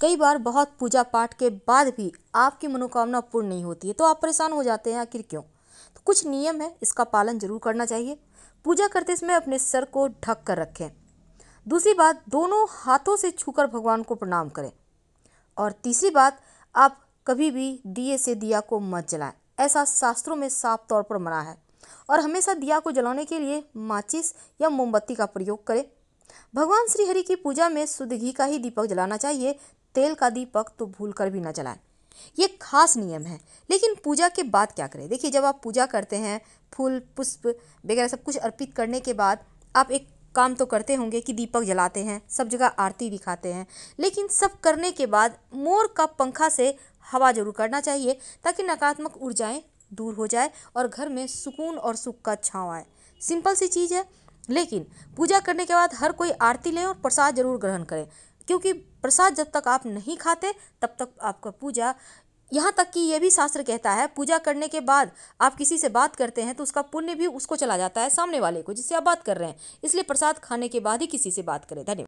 कई बार बहुत पूजा पाठ के बाद भी आपकी मनोकामना पूर्ण नहीं होती है तो आप परेशान हो जाते हैं आखिर क्यों तो कुछ नियम है इसका पालन जरूर करना चाहिए पूजा करते समय अपने सर को ढक कर रखें दूसरी बात दोनों हाथों से छूकर भगवान को प्रणाम करें और तीसरी बात आप कभी भी दिए से दिया को मत जलाएं ऐसा शास्त्रों में साफ तौर पर मना है और हमेशा दिया को जलाने के लिए माचिस या मोमबत्ती का प्रयोग करें भगवान श्री हरि की पूजा में शुद्ध घी का ही दीपक जलाना चाहिए तेल का दीपक तो भूल कर भी ना जलाएं ये खास नियम है लेकिन पूजा के बाद क्या करें देखिए जब आप पूजा करते हैं फूल पुष्प वगैरह सब कुछ अर्पित करने के बाद आप एक काम तो करते होंगे कि दीपक जलाते हैं सब जगह आरती दिखाते हैं लेकिन सब करने के बाद मोर का पंखा से हवा जरूर करना चाहिए ताकि नकारात्मक ऊर्जाएं दूर हो जाए और घर में सुकून और सुख का छाँव आए सिंपल सी चीज़ है लेकिन पूजा करने के बाद हर कोई आरती लें और प्रसाद जरूर ग्रहण करें क्योंकि प्रसाद जब तक आप नहीं खाते तब तक आपका पूजा यहाँ तक कि यह भी शास्त्र कहता है पूजा करने के बाद आप किसी से बात करते हैं तो उसका पुण्य भी उसको चला जाता है सामने वाले को जिससे आप बात कर रहे हैं इसलिए प्रसाद खाने के बाद ही किसी से बात करें धन्यवाद